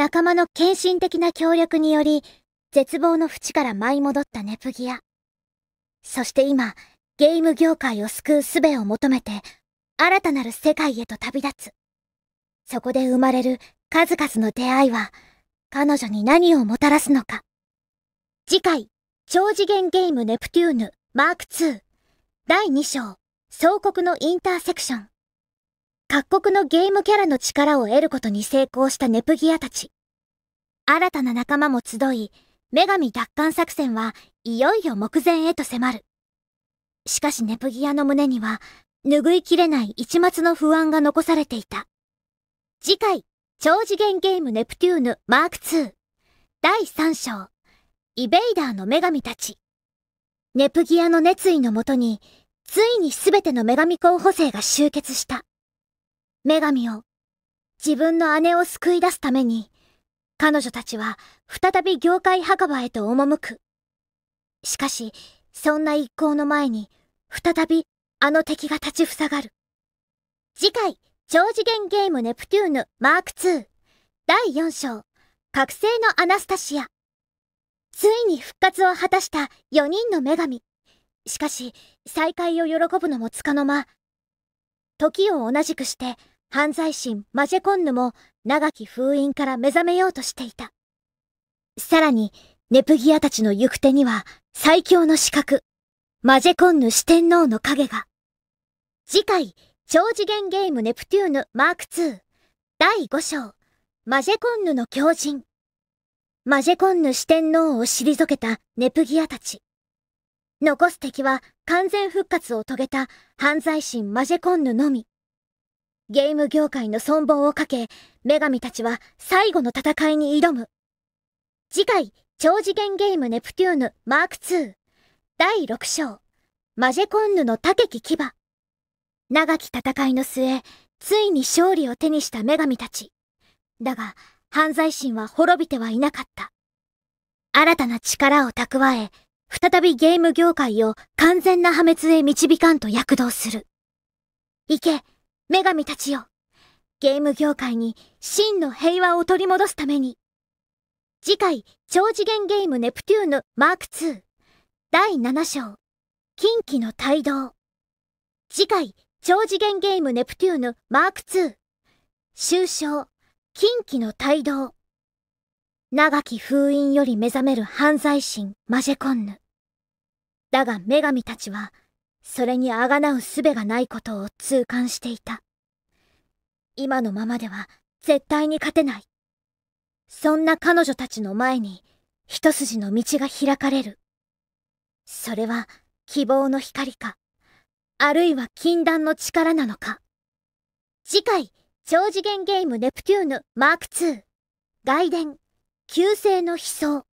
仲間の献身的な協力により、絶望の淵から舞い戻ったネプギア。そして今、ゲーム業界を救う術を求めて、新たなる世界へと旅立つ。そこで生まれる数々の出会いは、彼女に何をもたらすのか。次回、超次元ゲームネプテューヌマーク2第2章、総国のインターセクション。各国のゲームキャラの力を得ることに成功したネプギアたち。新たな仲間も集い、女神奪還作戦はいよいよ目前へと迫る。しかしネプギアの胸には、拭いきれない一末の不安が残されていた。次回、超次元ゲームネプテューヌマーク2第3章、イベイダーの女神たち。ネプギアの熱意のもとに、ついに全ての女神候補生が集結した。女神を、自分の姉を救い出すために、彼女たちは再び業界墓場へと赴く。しかし、そんな一行の前に、再びあの敵が立ちふさがる。次回、超次元ゲームネプテューヌマーク2第4章、覚醒のアナスタシア。ついに復活を果たした4人の女神。しかし、再会を喜ぶのもつかの間。時を同じくして、犯罪心マジェコンヌも長き封印から目覚めようとしていた。さらに、ネプギアたちの行く手には最強の資格、マジェコンヌ四天王の影が。次回、超次元ゲームネプテューヌマーク2第5章、マジェコンヌの狂人。マジェコンヌ四天王を退けたネプギアたち。残す敵は完全復活を遂げた犯罪神マジェコンヌのみ。ゲーム業界の存亡をかけ、女神たちは最後の戦いに挑む。次回、超次元ゲームネプテューヌマーク2第6章、マジェコンヌの竹木牙。長き戦いの末、ついに勝利を手にした女神たち。だが、犯罪心は滅びてはいなかった。新たな力を蓄え、再びゲーム業界を完全な破滅へ導かんと躍動する。行け、女神たちよ。ゲーム業界に真の平和を取り戻すために。次回、超次元ゲームネプテューヌマーク2第7章、近畿の帯同。次回、超次元ゲームネプテューヌマーク2終章、近畿の帯同。長き封印より目覚める犯罪心マジェコンヌ。だが女神たちは、それにあがなう術がないことを痛感していた。今のままでは絶対に勝てない。そんな彼女たちの前に一筋の道が開かれる。それは希望の光か、あるいは禁断の力なのか。次回、超次元ゲームネプテューヌマーク2、外伝、旧星の悲壮。